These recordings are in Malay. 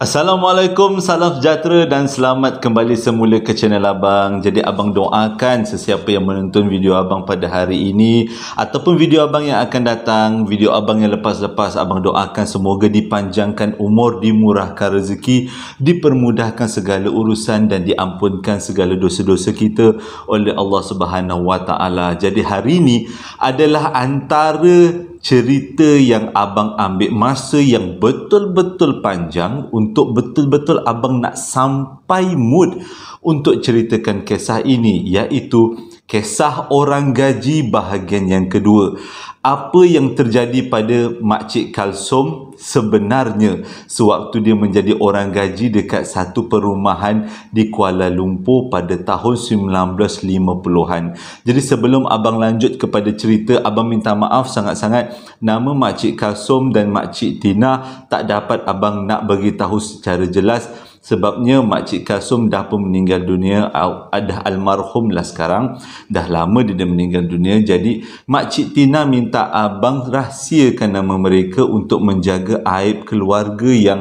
Assalamualaikum, salam sejahtera dan selamat kembali semula ke channel Abang. Jadi Abang doakan sesiapa yang menonton video Abang pada hari ini ataupun video Abang yang akan datang, video Abang yang lepas-lepas, Abang doakan semoga dipanjangkan umur, dimurahkan rezeki, dipermudahkan segala urusan dan diampunkan segala dosa-dosa kita oleh Allah Subhanahu Wa Taala. Jadi hari ini adalah antara cerita yang abang ambil masa yang betul-betul panjang untuk betul-betul abang nak sampai mood untuk ceritakan kisah ini iaitu Kisah orang gaji bahagian yang kedua. Apa yang terjadi pada Makcik Kalsom sebenarnya sewaktu dia menjadi orang gaji dekat satu perumahan di Kuala Lumpur pada tahun 1950-an. Jadi sebelum abang lanjut kepada cerita, abang minta maaf sangat-sangat nama Makcik Kalsom dan Makcik Tina tak dapat abang nak bagi tahu secara jelas sebabnya makcik Kasum dah pun meninggal dunia ada almarhum lah sekarang dah lama dia dah meninggal dunia jadi makcik Tina minta abang rahsiakan nama mereka untuk menjaga aib keluarga yang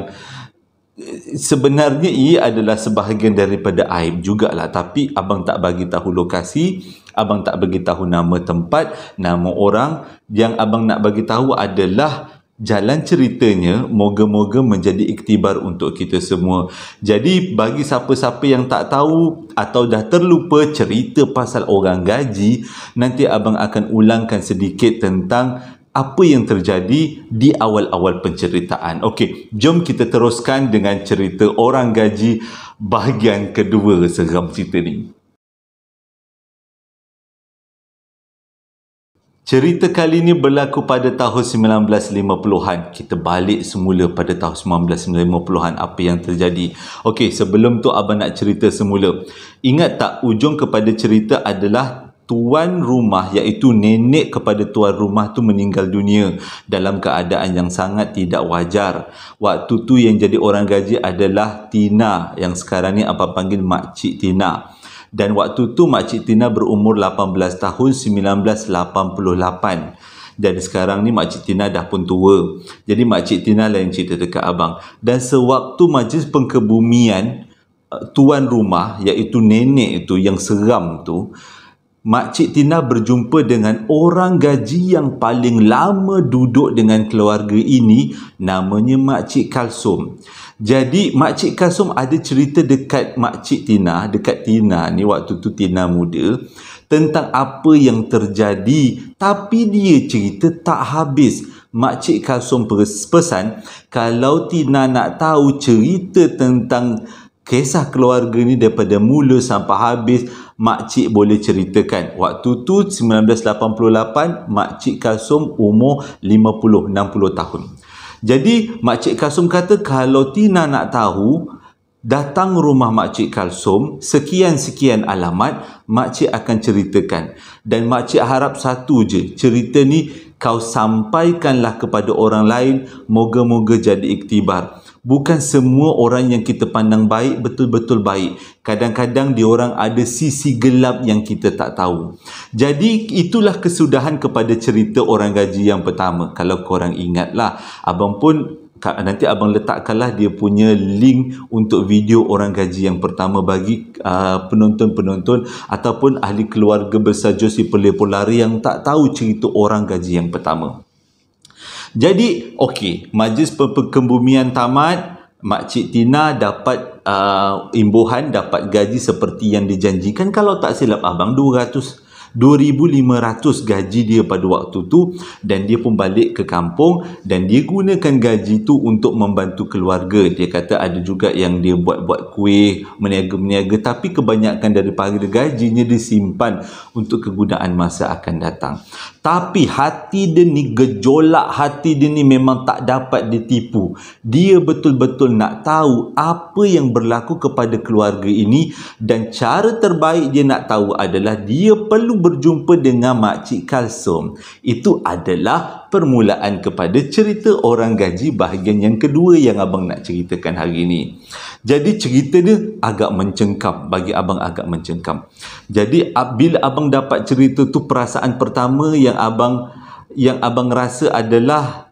eh, sebenarnya ia adalah sebahagian daripada aib jugalah tapi abang tak bagi tahu lokasi abang tak bagi tahu nama tempat nama orang yang abang nak bagi tahu adalah jalan ceritanya moga-moga menjadi iktibar untuk kita semua. Jadi bagi siapa-siapa yang tak tahu atau dah terlupa cerita pasal orang gaji, nanti abang akan ulangkan sedikit tentang apa yang terjadi di awal-awal penceritaan. Okey, jom kita teruskan dengan cerita orang gaji bahagian kedua seram cerita ni. Cerita kali ini berlaku pada tahun 1950-an. Kita balik semula pada tahun 1950-an apa yang terjadi. Okey, sebelum tu abang nak cerita semula. Ingat tak ujung kepada cerita adalah tuan rumah iaitu nenek kepada tuan rumah tu meninggal dunia dalam keadaan yang sangat tidak wajar. Waktu tu yang jadi orang gaji adalah Tina yang sekarang ni apa panggil makcik Tina. Tina dan waktu tu makcik Tina berumur 18 tahun 1988 dan sekarang ni Makcik Tina dah pun tua. Jadi Makcik Tina lah yang cerita dekat abang. Dan sewaktu majlis pengkebumian eh, tuan rumah iaitu nenek itu yang seram tu, Makcik Tina berjumpa dengan orang gaji yang paling lama duduk dengan keluarga ini namanya Makcik Kalsum. Jadi Makcik Kalsum ada cerita dekat Makcik Tina, dekat Tina ni waktu tu Tina muda tentang apa yang terjadi tapi dia cerita tak habis. Makcik Kalsum pesan kalau Tina nak tahu cerita tentang kisah keluarga ni daripada mula sampai habis makcik boleh ceritakan waktu tu 1988 makcik Kasum umur 50 60 tahun jadi makcik Kasum kata kalau Tina nak tahu datang rumah makcik Kasum sekian-sekian alamat makcik akan ceritakan dan makcik harap satu je cerita ni kau sampaikanlah kepada orang lain moga-moga jadi iktibar Bukan semua orang yang kita pandang baik betul-betul baik. Kadang-kadang dia orang ada sisi gelap yang kita tak tahu. Jadi itulah kesudahan kepada cerita orang gaji yang pertama. Kalau korang ingatlah, abang pun nanti abang letakkanlah dia punya link untuk video orang gaji yang pertama bagi uh, penonton-penonton ataupun ahli keluarga besar Josie Pelepolari yang tak tahu cerita orang gaji yang pertama. Jadi, okey, majlis perkembumian tamat, Makcik Tina dapat uh, imbuhan, dapat gaji seperti yang dijanjikan. Kalau tak silap abang, 200 2500 gaji dia pada waktu tu dan dia pun balik ke kampung dan dia gunakan gaji tu untuk membantu keluarga dia kata ada juga yang dia buat-buat kuih meniaga-meniaga tapi kebanyakan daripada gajinya disimpan untuk kegunaan masa akan datang tapi hati dia ni gejolak hati dia ni memang tak dapat ditipu dia betul-betul nak tahu apa yang berlaku kepada keluarga ini dan cara terbaik dia nak tahu adalah dia perlu berjumpa dengan makcik kalsum. Itu adalah permulaan kepada cerita orang gaji bahagian yang kedua yang abang nak ceritakan hari ini. Jadi cerita dia agak mencengkam bagi abang agak mencengkam. Jadi bila abang dapat cerita tu perasaan pertama yang abang yang abang rasa adalah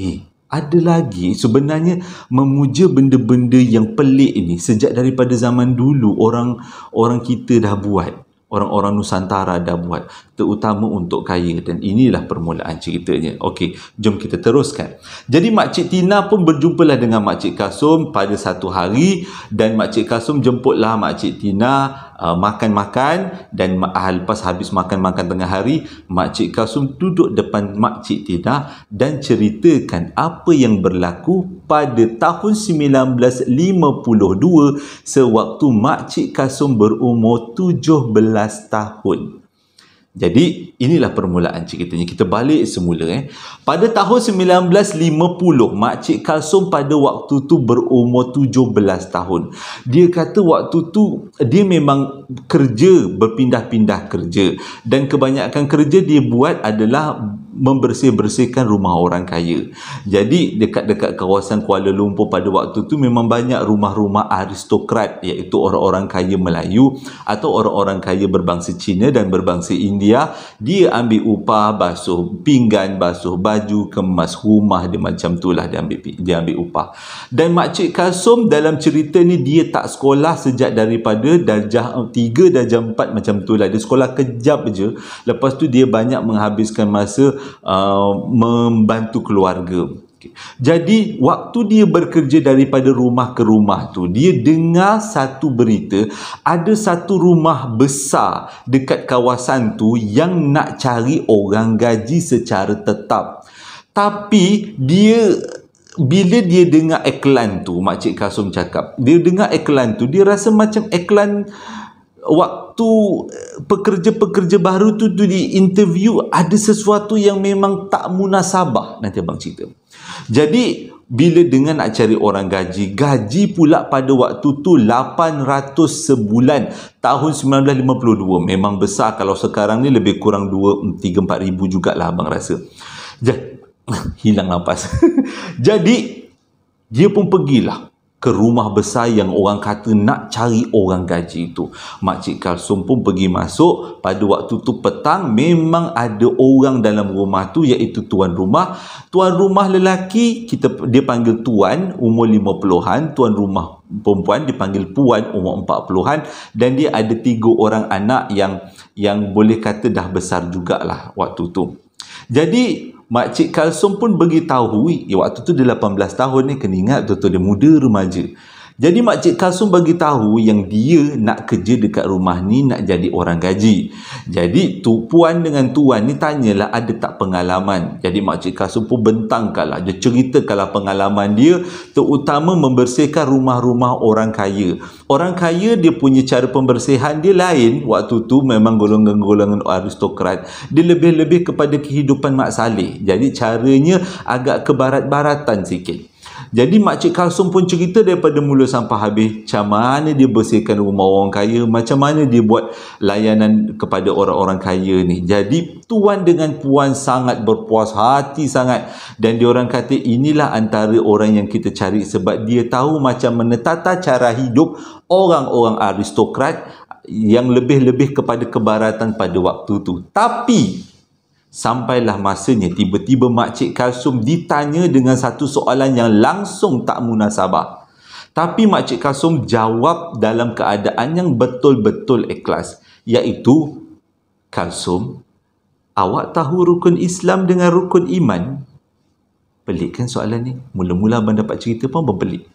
eh ada lagi sebenarnya memuja benda-benda yang pelik ini sejak daripada zaman dulu orang orang kita dah buat orang-orang Nusantara dah buat terutama untuk kaya dan inilah permulaan ceritanya Okey, jom kita teruskan jadi Makcik Tina pun berjumpa lah dengan Makcik Kasum pada satu hari dan Makcik Kasum jemputlah Makcik Tina uh, makan-makan dan uh, lepas habis makan-makan tengah hari Makcik Kasum duduk depan Makcik Tina dan ceritakan apa yang berlaku pada tahun 1952 sewaktu Makcik Kasum berumur 17 15 tahun. Jadi inilah permulaan ceritanya. Kita balik semula eh. Pada tahun 1950, Makcik Kalsom pada waktu tu berumur 17 tahun. Dia kata waktu tu dia memang kerja berpindah-pindah kerja dan kebanyakan kerja dia buat adalah membersih-bersihkan rumah orang kaya. Jadi dekat-dekat kawasan Kuala Lumpur pada waktu itu memang banyak rumah-rumah aristokrat iaitu orang-orang kaya Melayu atau orang-orang kaya berbangsa Cina dan berbangsa India. Dia ambil upah basuh pinggan, basuh baju, kemas rumah dia macam tu lah dia ambil, dia ambil upah. Dan Makcik Kasum dalam cerita ni dia tak sekolah sejak daripada darjah 3 eh, darjah 4 macam tu lah. Dia sekolah kejap je. Lepas tu dia banyak menghabiskan masa uh, uh, membantu keluarga. Jadi waktu dia bekerja daripada rumah ke rumah tu dia dengar satu berita ada satu rumah besar dekat kawasan tu yang nak cari orang gaji secara tetap. Tapi dia bila dia dengar iklan tu Makcik Kasum cakap, dia dengar iklan tu dia rasa macam iklan waktu eh, pekerja-pekerja baru tu tu di interview ada sesuatu yang memang tak munasabah nanti abang cerita jadi bila dengan nak cari orang gaji gaji pula pada waktu tu 800 sebulan tahun 1952 memang besar kalau sekarang ni lebih kurang 2 3 4 ribu jugaklah abang rasa jadi, hilang nafas jadi dia pun pergilah ke rumah besar yang orang kata nak cari orang gaji itu. Makcik Kalsum pun pergi masuk pada waktu tu petang memang ada orang dalam rumah tu iaitu tuan rumah. Tuan rumah lelaki kita dia panggil tuan umur lima puluhan tuan rumah perempuan dipanggil puan umur empat puluhan dan dia ada tiga orang anak yang yang boleh kata dah besar jugalah waktu tu. Jadi Makcik Kalsom pun bagi eh, waktu tu dia 18 tahun ni, kena ingat tu betul dia muda remaja. Jadi Makcik Kasum bagi tahu yang dia nak kerja dekat rumah ni nak jadi orang gaji. Jadi tu puan dengan tuan ni tanyalah ada tak pengalaman. Jadi Makcik Kasum pun bentangkanlah dia ceritakanlah pengalaman dia terutama membersihkan rumah-rumah orang kaya. Orang kaya dia punya cara pembersihan dia lain waktu tu memang golongan-golongan aristokrat. Dia lebih-lebih kepada kehidupan Mak Saleh. Jadi caranya agak kebarat baratan sikit. Jadi Makcik Kalsum pun cerita daripada mula sampai habis macam mana dia bersihkan rumah orang kaya, macam mana dia buat layanan kepada orang-orang kaya ni. Jadi tuan dengan puan sangat berpuas hati sangat dan dia orang kata inilah antara orang yang kita cari sebab dia tahu macam menetata cara hidup orang-orang aristokrat yang lebih-lebih kepada kebaratan pada waktu tu. Tapi Sampailah masanya tiba-tiba Makcik Kalsum ditanya dengan satu soalan yang langsung tak munasabah. Tapi Makcik Kalsum jawab dalam keadaan yang betul-betul ikhlas. Iaitu, Kalsum, awak tahu rukun Islam dengan rukun iman? Pelik kan soalan ni? Mula-mula abang dapat cerita pun berbelik.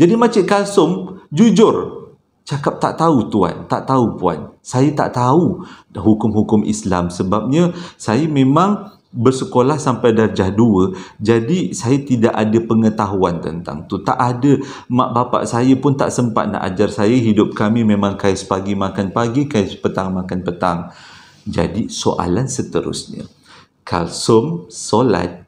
Jadi Makcik Kalsum jujur cakap tak tahu tuan, tak tahu puan. Saya tak tahu hukum-hukum Islam sebabnya saya memang bersekolah sampai darjah dua. jadi saya tidak ada pengetahuan tentang tu tak ada mak bapak saya pun tak sempat nak ajar saya hidup kami memang kais pagi makan pagi kais petang makan petang jadi soalan seterusnya kalsum solat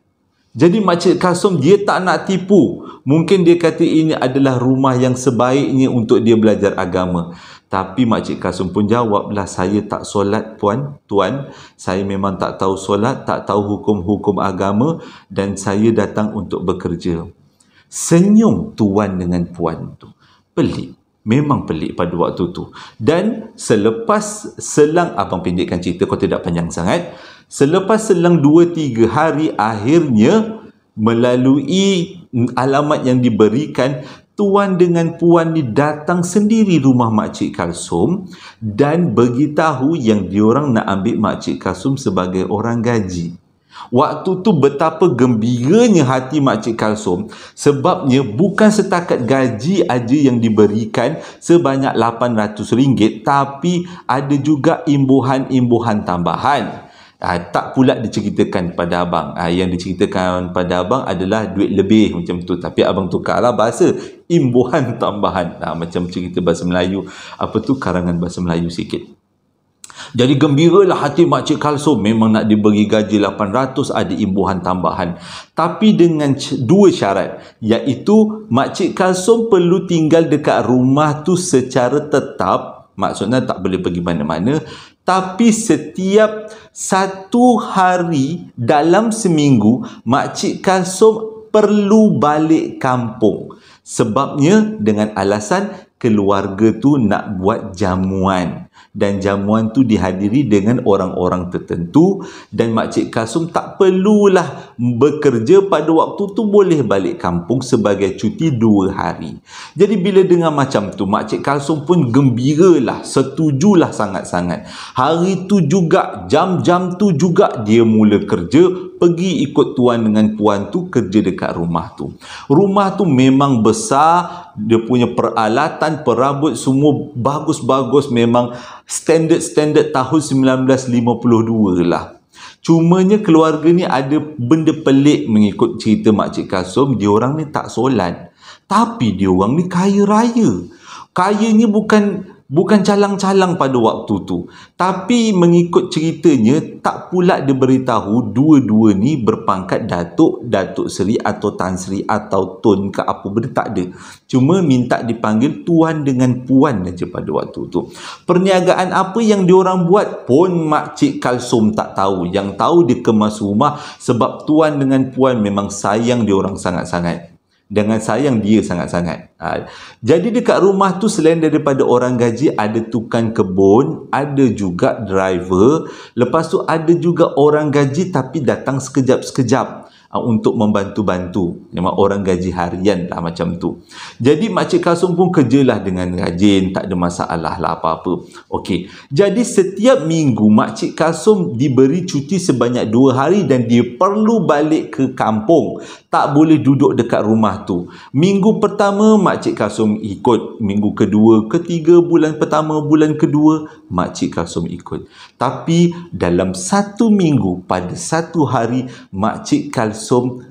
jadi Makcik Kasum dia tak nak tipu. Mungkin dia kata ini adalah rumah yang sebaiknya untuk dia belajar agama. Tapi Makcik Kasum pun jawablah saya tak solat puan, tuan. Saya memang tak tahu solat, tak tahu hukum-hukum agama dan saya datang untuk bekerja. Senyum tuan dengan puan tu. Pelik. Memang pelik pada waktu tu. Dan selepas selang, abang pendekkan cerita, kau tidak panjang sangat. Selepas selang 2-3 hari akhirnya melalui alamat yang diberikan tuan dengan puan ni datang sendiri rumah makcik Kalsum dan bagi tahu yang diorang nak ambil makcik Kalsum sebagai orang gaji. Waktu tu betapa gembiranya hati makcik Kalsum sebabnya bukan setakat gaji aja yang diberikan sebanyak 800 ringgit, tapi ada juga imbuhan-imbuhan tambahan. Ha, tak pula diceritakan pada abang ha, yang diceritakan pada abang adalah duit lebih macam tu tapi abang tukarlah bahasa imbuhan tambahan ha, macam cerita bahasa Melayu apa tu karangan bahasa Melayu sikit jadi gembira lah hati makcik Kalso memang nak diberi gaji 800 ada imbuhan tambahan tapi dengan dua syarat iaitu makcik Kalso perlu tinggal dekat rumah tu secara tetap maksudnya tak boleh pergi mana-mana tapi setiap satu hari dalam seminggu makcik Kalsum perlu balik kampung sebabnya dengan alasan keluarga tu nak buat jamuan dan jamuan tu dihadiri dengan orang-orang tertentu dan Makcik Kasum tak perlulah bekerja pada waktu tu boleh balik kampung sebagai cuti dua hari. Jadi bila dengar macam tu, Makcik Kasum pun gembiralah, setujulah sangat-sangat. Hari tu juga, jam-jam tu juga dia mula kerja, pergi ikut tuan dengan puan tu kerja dekat rumah tu. Rumah tu memang besar, dia punya peralatan perabot semua bagus-bagus memang standard-standard tahun 1952 lah cumanya keluarga ni ada benda pelik mengikut cerita makcik Kasum dia orang ni tak solat tapi dia orang ni kaya raya kayanya bukan bukan calang-calang pada waktu tu tapi mengikut ceritanya tak pula diberitahu dua-dua ni berpangkat datuk datuk seri atau tan seri atau tun ke apa benda tak ada cuma minta dipanggil tuan dengan puan saja pada waktu tu perniagaan apa yang diorang buat pun makcik kalsum tak tahu yang tahu dia kemas rumah sebab tuan dengan puan memang sayang diorang sangat-sangat dengan sayang dia sangat-sangat. Ha. Jadi dekat rumah tu selain daripada orang gaji ada tukang kebun, ada juga driver, lepas tu ada juga orang gaji tapi datang sekejap-sekejap uh, untuk membantu-bantu nama orang gaji harian lah macam tu jadi makcik kasum pun kerjalah dengan rajin tak ada masalah lah apa-apa okey jadi setiap minggu makcik kasum diberi cuti sebanyak 2 hari dan dia perlu balik ke kampung tak boleh duduk dekat rumah tu minggu pertama makcik kasum ikut minggu kedua ketiga bulan pertama bulan kedua makcik kasum ikut tapi dalam satu minggu pada satu hari makcik kasum sum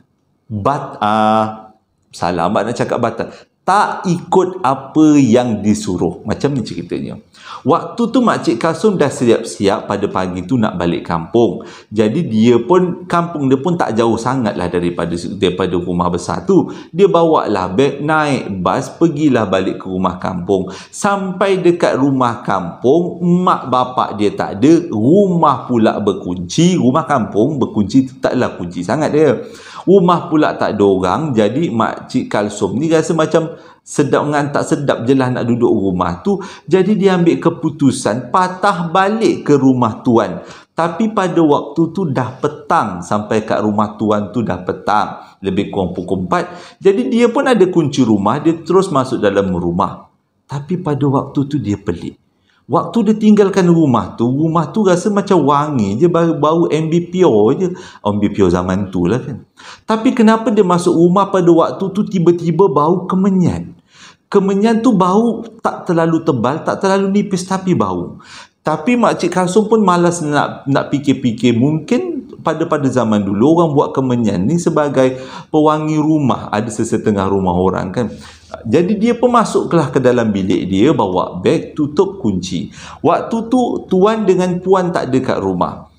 bat uh, salah amat nak cakap batal tak ikut apa yang disuruh macam ni ceritanya Waktu tu Makcik Kasum dah siap-siap pada pagi tu nak balik kampung. Jadi dia pun, kampung dia pun tak jauh sangat lah daripada, daripada rumah besar tu. Dia bawa lah beg naik bas, pergilah balik ke rumah kampung. Sampai dekat rumah kampung, mak bapak dia tak ada, rumah pula berkunci. Rumah kampung berkunci tu taklah kunci sangat dia. Rumah pula tak ada orang, jadi Makcik Kasum ni rasa macam sedap dengan tak sedap je lah nak duduk rumah tu jadi dia ambil keputusan patah balik ke rumah tuan tapi pada waktu tu dah petang sampai kat rumah tuan tu dah petang lebih kurang pukul 4 jadi dia pun ada kunci rumah dia terus masuk dalam rumah tapi pada waktu tu dia pelik waktu dia tinggalkan rumah tu rumah tu rasa macam wangi je bau, bau MBPO je oh, MBPO zaman tu lah kan tapi kenapa dia masuk rumah pada waktu tu tiba-tiba bau kemenyan kemenyan tu bau tak terlalu tebal, tak terlalu nipis tapi bau. Tapi makcik kasung pun malas nak nak fikir-fikir mungkin pada pada zaman dulu orang buat kemenyan ni sebagai pewangi rumah ada sesetengah rumah orang kan jadi dia pun masuklah ke dalam bilik dia bawa beg tutup kunci waktu tu tuan dengan puan tak ada kat rumah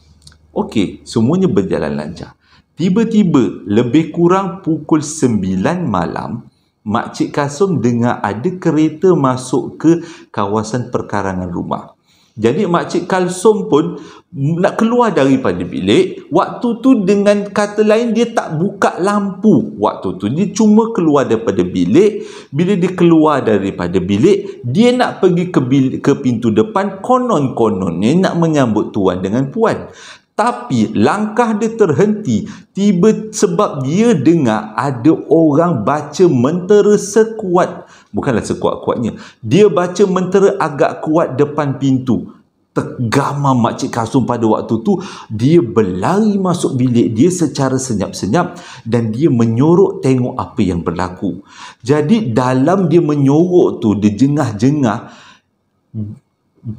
okey semuanya berjalan lancar tiba-tiba lebih kurang pukul 9 malam Makcik Kasum dengar ada kereta masuk ke kawasan perkarangan rumah. Jadi Makcik Kasum pun nak keluar daripada bilik. Waktu tu dengan kata lain dia tak buka lampu waktu tu. Dia cuma keluar daripada bilik. Bila dia keluar daripada bilik, dia nak pergi ke, bilik, ke pintu depan konon-kononnya nak menyambut tuan dengan puan tapi langkah dia terhenti tiba sebab dia dengar ada orang baca mentera sekuat bukanlah sekuat-kuatnya dia baca mentera agak kuat depan pintu tegama makcik kasum pada waktu tu dia berlari masuk bilik dia secara senyap-senyap dan dia menyorok tengok apa yang berlaku jadi dalam dia menyorok tu dia jengah-jengah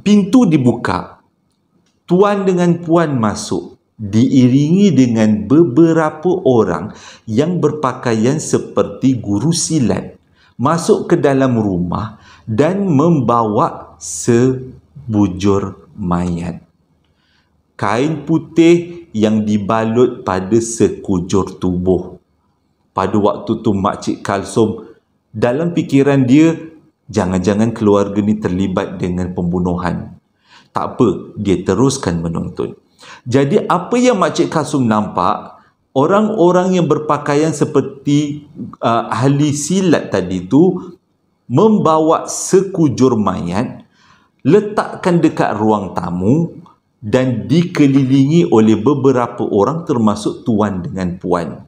pintu dibuka tuan dengan puan masuk diiringi dengan beberapa orang yang berpakaian seperti guru silat masuk ke dalam rumah dan membawa sebujur mayat kain putih yang dibalut pada sekujur tubuh pada waktu tu makcik kalsum dalam pikiran dia jangan-jangan keluarga ni terlibat dengan pembunuhan tak apa dia teruskan menonton. jadi apa yang makcik kasum nampak orang-orang yang berpakaian seperti uh, ahli silat tadi tu membawa sekujur mayat letakkan dekat ruang tamu dan dikelilingi oleh beberapa orang termasuk tuan dengan puan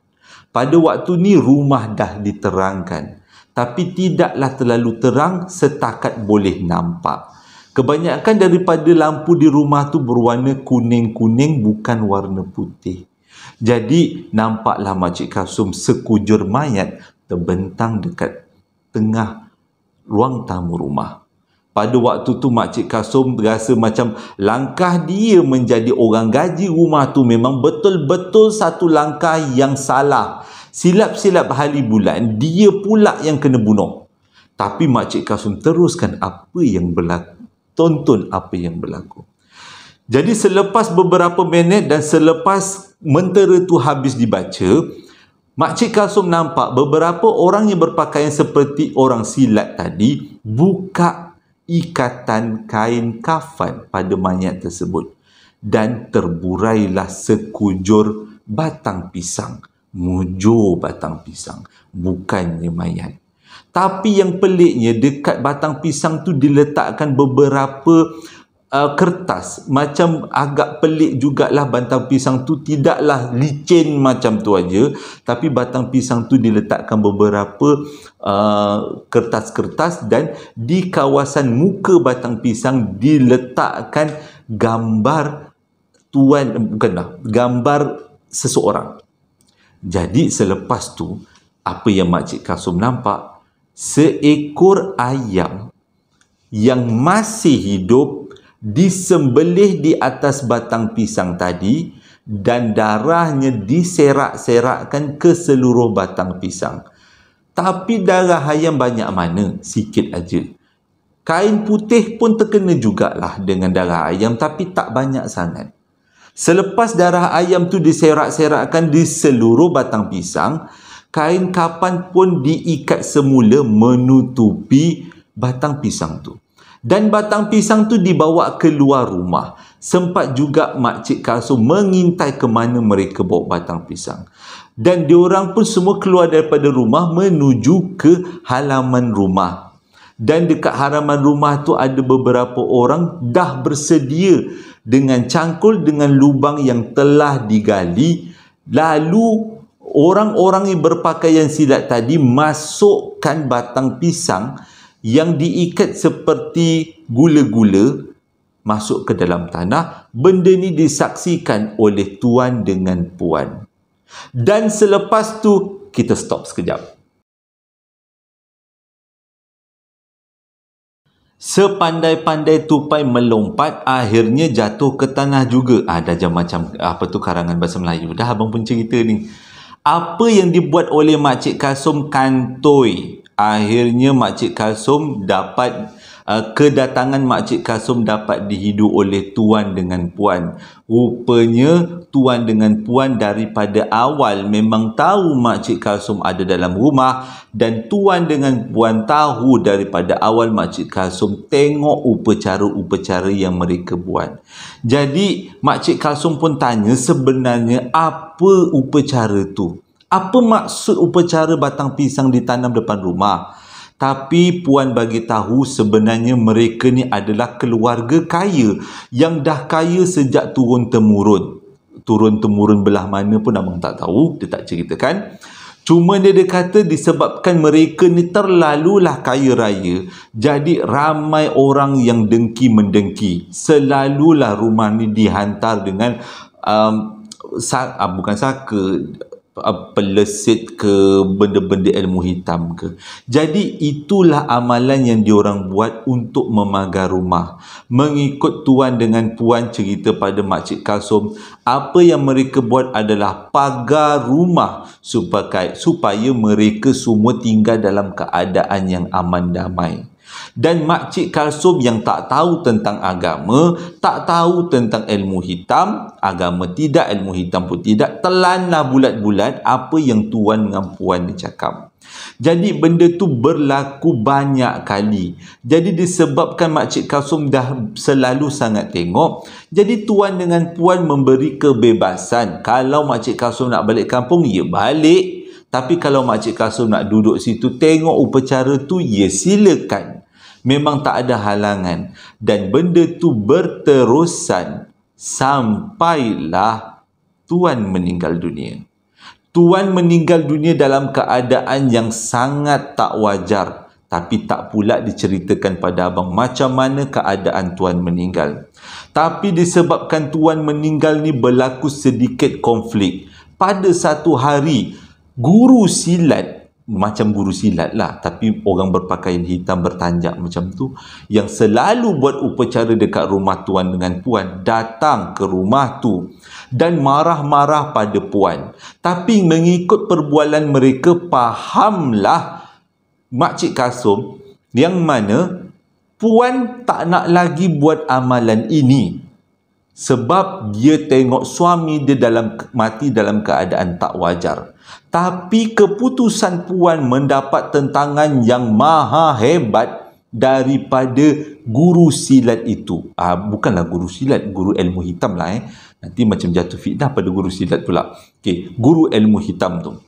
pada waktu ni rumah dah diterangkan tapi tidaklah terlalu terang setakat boleh nampak Kebanyakan daripada lampu di rumah tu berwarna kuning-kuning bukan warna putih. Jadi nampaklah Makcik Kasum sekujur mayat terbentang dekat tengah ruang tamu rumah. Pada waktu tu Makcik Kasum rasa macam langkah dia menjadi orang gaji rumah tu memang betul-betul satu langkah yang salah. Silap-silap hari bulan dia pula yang kena bunuh. Tapi Makcik Kasum teruskan apa yang berlaku tonton apa yang berlaku. Jadi selepas beberapa minit dan selepas mentera tu habis dibaca, Makcik Kasum nampak beberapa orang yang berpakaian seperti orang silat tadi buka ikatan kain kafan pada mayat tersebut dan terburailah sekujur batang pisang mujur batang pisang bukannya mayat tapi yang peliknya dekat batang pisang tu diletakkan beberapa uh, kertas macam agak pelik jugalah batang pisang tu tidaklah licin macam tu aja tapi batang pisang tu diletakkan beberapa uh, kertas-kertas uh, dan di kawasan muka batang pisang diletakkan gambar tuan bukanlah gambar seseorang jadi selepas tu apa yang makcik Kasum nampak seekor ayam yang masih hidup disembelih di atas batang pisang tadi dan darahnya diserak-serakkan ke seluruh batang pisang. Tapi darah ayam banyak mana? Sikit aja. Kain putih pun terkena jugalah dengan darah ayam tapi tak banyak sangat. Selepas darah ayam tu diserak-serakkan di seluruh batang pisang, kain kapan pun diikat semula menutupi batang pisang tu dan batang pisang tu dibawa keluar rumah sempat juga makcik kasu mengintai ke mana mereka bawa batang pisang dan diorang pun semua keluar daripada rumah menuju ke halaman rumah dan dekat halaman rumah tu ada beberapa orang dah bersedia dengan cangkul dengan lubang yang telah digali lalu orang-orang yang berpakaian silat tadi masukkan batang pisang yang diikat seperti gula-gula masuk ke dalam tanah benda ni disaksikan oleh tuan dengan puan dan selepas tu kita stop sekejap sepandai-pandai tupai melompat akhirnya jatuh ke tanah juga ada ha, macam apa tu karangan bahasa Melayu dah abang pun cerita ni apa yang dibuat oleh Makcik Kasum kantoi akhirnya Makcik Kasum dapat uh, kedatangan Makcik Kasum dapat dihidu oleh Tuan dengan Puan. Rupanya Tuan dengan Puan daripada awal memang tahu Makcik Kasum ada dalam rumah dan Tuan dengan Puan tahu daripada awal Makcik Kasum tengok upacara-upacara yang mereka buat. Jadi Makcik Kasum pun tanya sebenarnya apa upacara tu? Apa maksud upacara batang pisang ditanam depan rumah? tapi puan bagi tahu sebenarnya mereka ni adalah keluarga kaya yang dah kaya sejak turun temurun turun temurun belah mana pun abang tak tahu dia tak ceritakan cuma dia dia kata disebabkan mereka ni terlalulah kaya raya jadi ramai orang yang dengki mendengki selalulah rumah ni dihantar dengan um, sa- ah, bukan saka pelesit ke benda-benda ilmu hitam ke jadi itulah amalan yang diorang buat untuk memagar rumah mengikut tuan dengan puan cerita pada makcik kasum apa yang mereka buat adalah pagar rumah supaya supaya mereka semua tinggal dalam keadaan yang aman damai dan makcik kalsum yang tak tahu tentang agama, tak tahu tentang ilmu hitam, agama tidak, ilmu hitam pun tidak, telanlah bulat-bulat apa yang tuan dengan puan cakap. Jadi benda tu berlaku banyak kali. Jadi disebabkan makcik kalsum dah selalu sangat tengok, jadi tuan dengan puan memberi kebebasan. Kalau makcik kalsum nak balik kampung, ya balik. Tapi kalau makcik kalsum nak duduk situ, tengok upacara tu, ya silakan memang tak ada halangan dan benda tu berterusan sampailah tuan meninggal dunia tuan meninggal dunia dalam keadaan yang sangat tak wajar tapi tak pula diceritakan pada abang macam mana keadaan tuan meninggal tapi disebabkan tuan meninggal ni berlaku sedikit konflik pada satu hari guru silat macam guru silat lah tapi orang berpakaian hitam bertanjak macam tu yang selalu buat upacara dekat rumah tuan dengan puan datang ke rumah tu dan marah-marah pada puan tapi mengikut perbualan mereka fahamlah makcik kasum yang mana puan tak nak lagi buat amalan ini sebab dia tengok suami dia dalam mati dalam keadaan tak wajar tapi keputusan puan mendapat tentangan yang maha hebat daripada guru silat itu. Ah bukanlah guru silat, guru ilmu hitam lah eh. Nanti macam jatuh fitnah pada guru silat pula. Okey, guru ilmu hitam tu.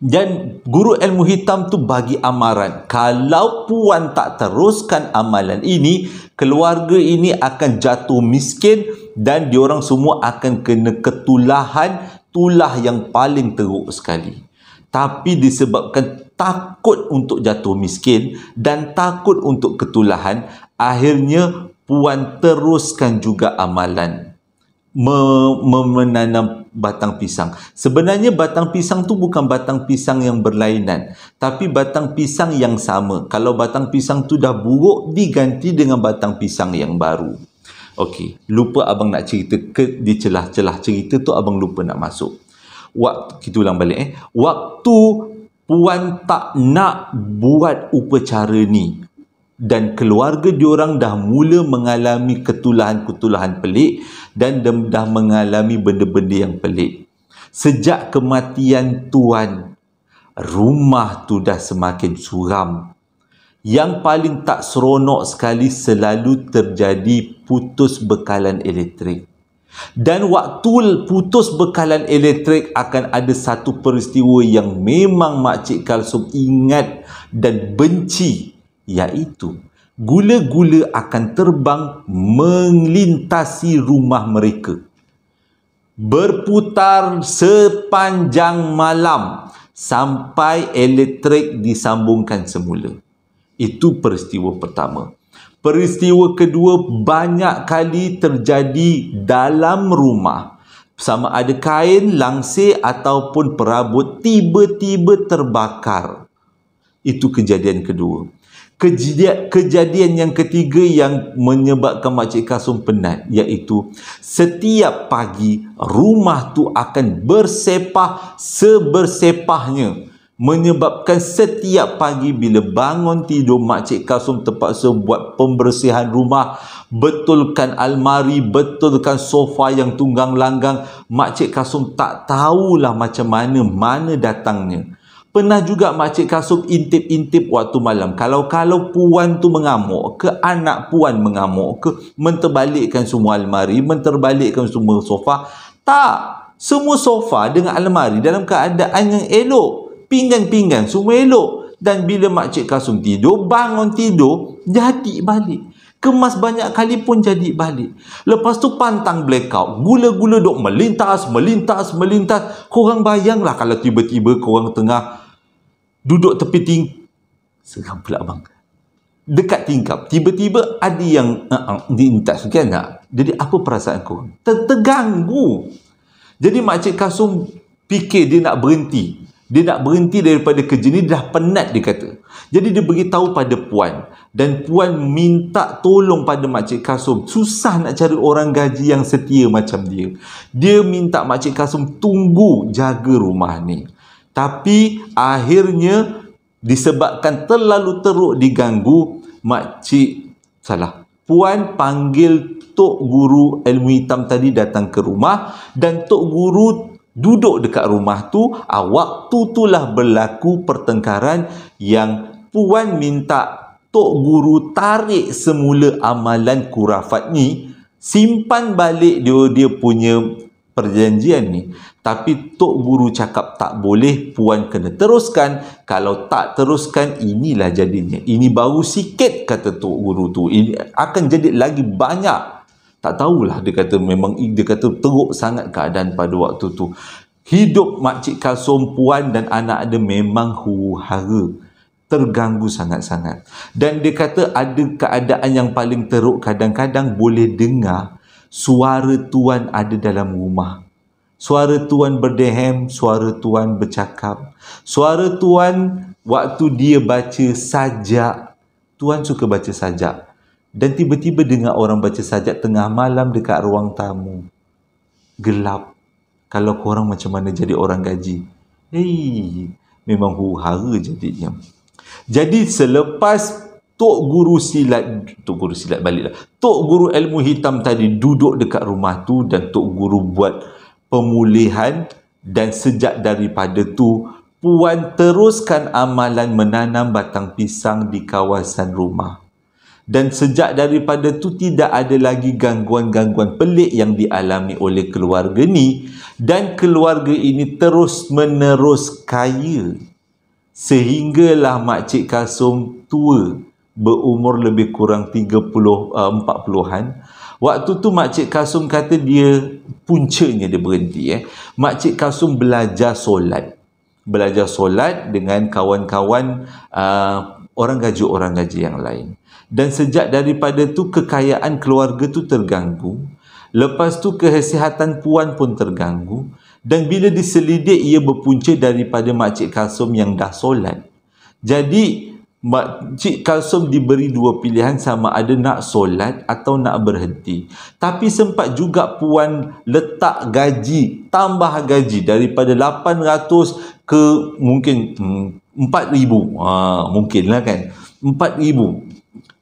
Dan guru ilmu hitam tu bagi amaran. Kalau puan tak teruskan amalan ini, keluarga ini akan jatuh miskin dan diorang semua akan kena ketulahan itulah yang paling teruk sekali tapi disebabkan takut untuk jatuh miskin dan takut untuk ketulahan akhirnya puan teruskan juga amalan menanam batang pisang. Sebenarnya batang pisang tu bukan batang pisang yang berlainan, tapi batang pisang yang sama. Kalau batang pisang tu dah buruk diganti dengan batang pisang yang baru. Okey, lupa abang nak cerita ke di celah-celah cerita tu abang lupa nak masuk. Waktu kita ulang balik eh. Waktu puan tak nak buat upacara ni dan keluarga diorang dah mula mengalami ketulahan-ketulahan pelik dan dah mengalami benda-benda yang pelik. Sejak kematian tuan, rumah tu dah semakin suram yang paling tak seronok sekali selalu terjadi putus bekalan elektrik. Dan waktu putus bekalan elektrik akan ada satu peristiwa yang memang Makcik Kalsum ingat dan benci iaitu gula-gula akan terbang melintasi rumah mereka. Berputar sepanjang malam sampai elektrik disambungkan semula. Itu peristiwa pertama. Peristiwa kedua banyak kali terjadi dalam rumah. Sama ada kain, langsir ataupun perabot tiba-tiba terbakar. Itu kejadian kedua. Kejadian, kejadian yang ketiga yang menyebabkan Makcik Kasum penat iaitu setiap pagi rumah tu akan bersepah sebersepahnya menyebabkan setiap pagi bila bangun tidur makcik kasum terpaksa buat pembersihan rumah betulkan almari betulkan sofa yang tunggang langgang makcik kasum tak tahulah macam mana mana datangnya pernah juga makcik kasum intip-intip waktu malam kalau kalau puan tu mengamuk ke anak puan mengamuk ke menterbalikkan semua almari menterbalikkan semua sofa tak semua sofa dengan almari dalam keadaan yang elok pinggan-pinggan semua elok dan bila makcik kasum tidur bangun tidur jadi balik kemas banyak kali pun jadi balik lepas tu pantang blackout gula-gula dok melintas melintas melintas korang bayanglah kalau tiba-tiba korang tengah duduk tepi ting seram pula bang dekat tingkap tiba-tiba ada yang uh-uh, diintas kan tak jadi apa perasaan korang terganggu jadi makcik kasum fikir dia nak berhenti dia nak berhenti daripada kerja ni dah penat dia kata jadi dia beritahu pada puan dan puan minta tolong pada makcik kasum susah nak cari orang gaji yang setia macam dia dia minta makcik kasum tunggu jaga rumah ni tapi akhirnya disebabkan terlalu teruk diganggu makcik salah puan panggil tok guru ilmu hitam tadi datang ke rumah dan tok guru duduk dekat rumah tu ah, waktu tu lah berlaku pertengkaran yang puan minta Tok Guru tarik semula amalan kurafat ni simpan balik dia, dia punya perjanjian ni tapi Tok Guru cakap tak boleh puan kena teruskan kalau tak teruskan inilah jadinya ini baru sikit kata Tok Guru tu ini akan jadi lagi banyak tak tahulah dia kata memang dia kata teruk sangat keadaan pada waktu tu hidup makcik kasum puan dan anak dia memang huru-hara terganggu sangat-sangat dan dia kata ada keadaan yang paling teruk kadang-kadang boleh dengar suara tuan ada dalam rumah suara tuan berdehem suara tuan bercakap suara tuan waktu dia baca sajak tuan suka baca sajak dan tiba-tiba dengar orang baca sajak tengah malam dekat ruang tamu. Gelap. Kalau korang macam mana jadi orang gaji? Hei, memang huhara jadinya. Jadi selepas Tok Guru Silat, Tok Guru Silat baliklah. Tok Guru Ilmu Hitam tadi duduk dekat rumah tu dan Tok Guru buat pemulihan dan sejak daripada tu Puan teruskan amalan menanam batang pisang di kawasan rumah dan sejak daripada tu tidak ada lagi gangguan-gangguan pelik yang dialami oleh keluarga ni dan keluarga ini terus menerus kaya sehinggalah makcik Kasum tua berumur lebih kurang 30 uh, 40-an waktu tu makcik Kasum kata dia puncanya dia berhenti eh makcik Kasum belajar solat belajar solat dengan kawan-kawan uh, orang gaji orang gaji yang lain dan sejak daripada tu kekayaan keluarga tu terganggu lepas tu kesihatan puan pun terganggu dan bila diselidik ia berpunca daripada makcik Kalsom yang dah solat jadi makcik Kalsom diberi dua pilihan sama ada nak solat atau nak berhenti tapi sempat juga puan letak gaji tambah gaji daripada 800 ke mungkin hmm, 4000 ha, mungkin lah kan 4000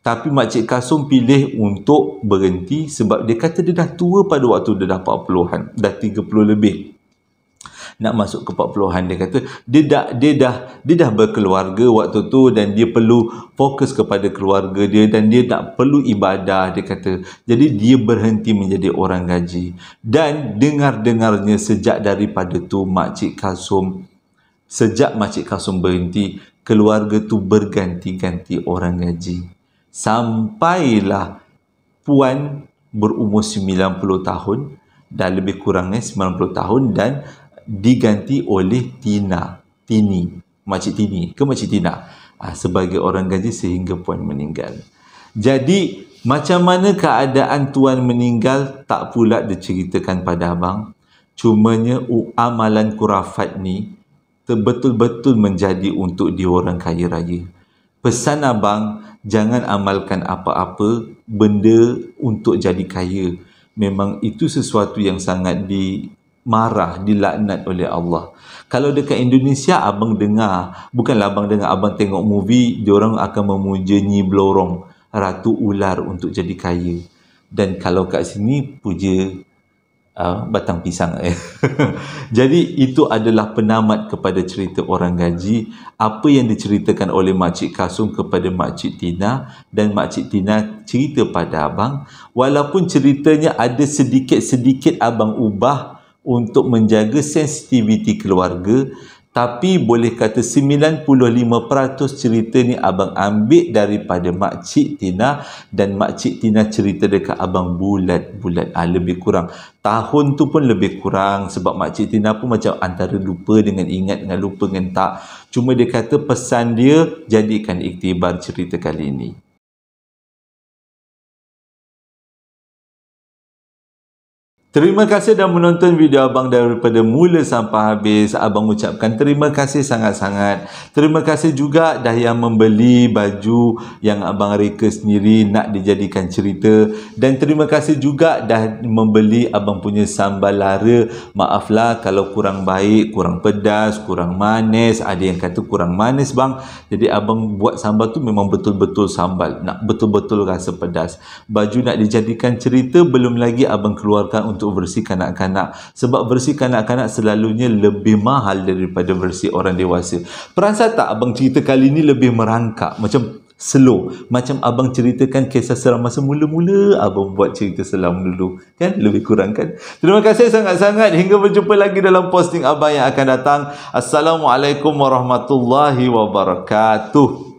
tapi Makcik Kasum pilih untuk berhenti sebab dia kata dia dah tua pada waktu dia dah 40-an, dah 30 lebih nak masuk ke 40-an dia kata dia dah dia dah dia dah berkeluarga waktu tu dan dia perlu fokus kepada keluarga dia dan dia tak perlu ibadah dia kata jadi dia berhenti menjadi orang gaji dan dengar-dengarnya sejak daripada tu makcik Kasum sejak makcik Kasum berhenti keluarga tu berganti-ganti orang gaji sampailah puan berumur 90 tahun dan lebih kurangnya 90 tahun dan diganti oleh Tina, Tini, Makcik Tini ke Makcik Tina ah, sebagai orang gaji sehingga puan meninggal. Jadi macam mana keadaan tuan meninggal tak pula diceritakan pada abang. Cumanya amalan kurafat ni betul-betul menjadi untuk diorang kaya raya. Pesan abang jangan amalkan apa-apa benda untuk jadi kaya memang itu sesuatu yang sangat di marah, dilaknat oleh Allah. Kalau dekat Indonesia, abang dengar, bukanlah abang dengar, abang tengok movie, orang akan memuja Nyi Blorong, Ratu Ular untuk jadi kaya. Dan kalau kat sini, puja uh, batang pisang eh. jadi itu adalah penamat kepada cerita orang gaji apa yang diceritakan oleh makcik Kasum kepada makcik Tina dan makcik Tina cerita pada abang walaupun ceritanya ada sedikit-sedikit abang ubah untuk menjaga sensitiviti keluarga tapi boleh kata 95% cerita ni abang ambil daripada makcik Tina dan makcik Tina cerita dekat abang bulat-bulat ha, lebih kurang tahun tu pun lebih kurang sebab makcik Tina pun macam antara lupa dengan ingat dengan lupa dengan tak cuma dia kata pesan dia jadikan iktibar cerita kali ini Terima kasih dah menonton video abang daripada mula sampai habis. Abang ucapkan terima kasih sangat-sangat. Terima kasih juga dah yang membeli baju yang abang reka sendiri nak dijadikan cerita. Dan terima kasih juga dah membeli abang punya sambal lara. Maaflah kalau kurang baik, kurang pedas, kurang manis. Ada yang kata kurang manis bang. Jadi abang buat sambal tu memang betul-betul sambal. Nak betul-betul rasa pedas. Baju nak dijadikan cerita belum lagi abang keluarkan untuk untuk versi kanak-kanak sebab versi kanak-kanak selalunya lebih mahal daripada versi orang dewasa. Perasa tak abang cerita kali ni lebih merangkak macam slow macam abang ceritakan kisah seram masa mula-mula abang buat cerita seram dulu kan lebih kurang kan terima kasih sangat-sangat hingga berjumpa lagi dalam posting abang yang akan datang assalamualaikum warahmatullahi wabarakatuh